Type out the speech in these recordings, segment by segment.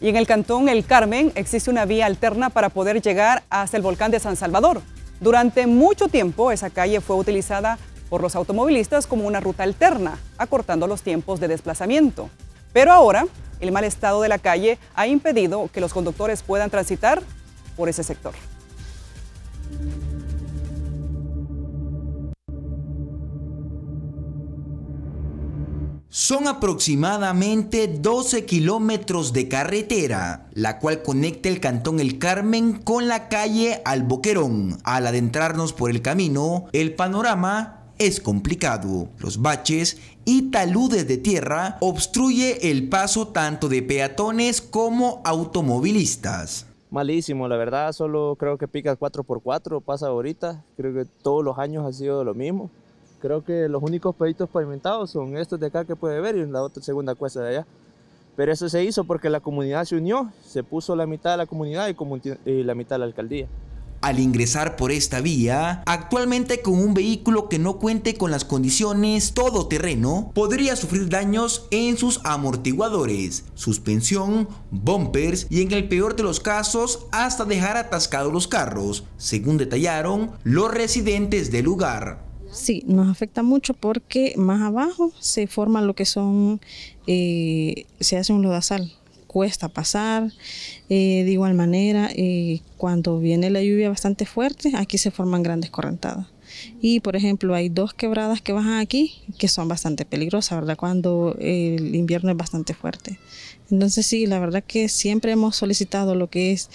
Y en el cantón El Carmen existe una vía alterna para poder llegar hasta el volcán de San Salvador. Durante mucho tiempo esa calle fue utilizada por los automovilistas como una ruta alterna, acortando los tiempos de desplazamiento. Pero ahora, el mal estado de la calle ha impedido que los conductores puedan transitar por ese sector. Son aproximadamente 12 kilómetros de carretera, la cual conecta el Cantón El Carmen con la calle Alboquerón. Al adentrarnos por el camino, el panorama es complicado. Los baches y taludes de tierra obstruyen el paso tanto de peatones como automovilistas. Malísimo, la verdad, solo creo que pica 4x4, pasa ahorita, creo que todos los años ha sido lo mismo. Creo que los únicos peditos pavimentados son estos de acá que puede ver y la otra segunda cuesta de allá. Pero eso se hizo porque la comunidad se unió, se puso la mitad de la comunidad y, y la mitad de la alcaldía. Al ingresar por esta vía, actualmente con un vehículo que no cuente con las condiciones todoterreno, podría sufrir daños en sus amortiguadores, suspensión, bumpers y en el peor de los casos hasta dejar atascados los carros, según detallaron los residentes del lugar. Sí, nos afecta mucho porque más abajo se forman lo que son, eh, se hace un lodazal, cuesta pasar. Eh, de igual manera, eh, cuando viene la lluvia bastante fuerte, aquí se forman grandes correntadas. Y por ejemplo, hay dos quebradas que bajan aquí que son bastante peligrosas, ¿verdad? Cuando eh, el invierno es bastante fuerte. Entonces sí, la verdad que siempre hemos solicitado lo que es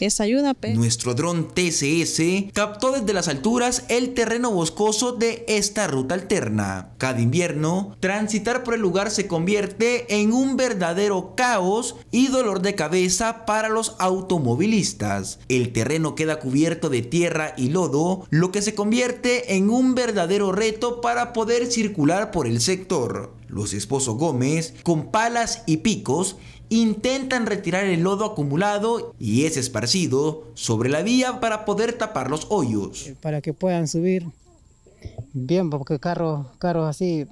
esa ayuda. Pues. Nuestro dron TCS captó desde las alturas el terreno boscoso de esta ruta alterna. Cada invierno, transitar por el lugar se convierte en un verdadero caos y dolor de cabeza para los automovilistas. El terreno queda cubierto de tierra y lodo, lo que se convierte en un verdadero reto para poder circular por el sector. Los esposos Gómez, con palas y picos, intentan retirar el lodo acumulado y es esparcido sobre la vía para poder tapar los hoyos. Eh, para que puedan subir bien, porque carros, carros así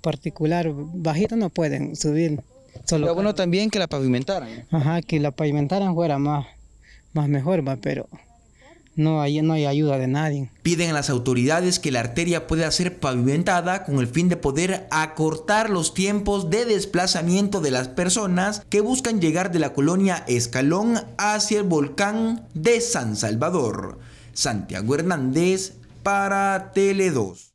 particular bajitos no pueden subir. Solo bueno también que la pavimentaran. Ajá, que la pavimentaran fuera más, más mejor, pero no ahí no hay ayuda de nadie. Piden a las autoridades que la arteria pueda ser pavimentada con el fin de poder acortar los tiempos de desplazamiento de las personas que buscan llegar de la colonia Escalón hacia el volcán de San Salvador. Santiago Hernández para Tele 2.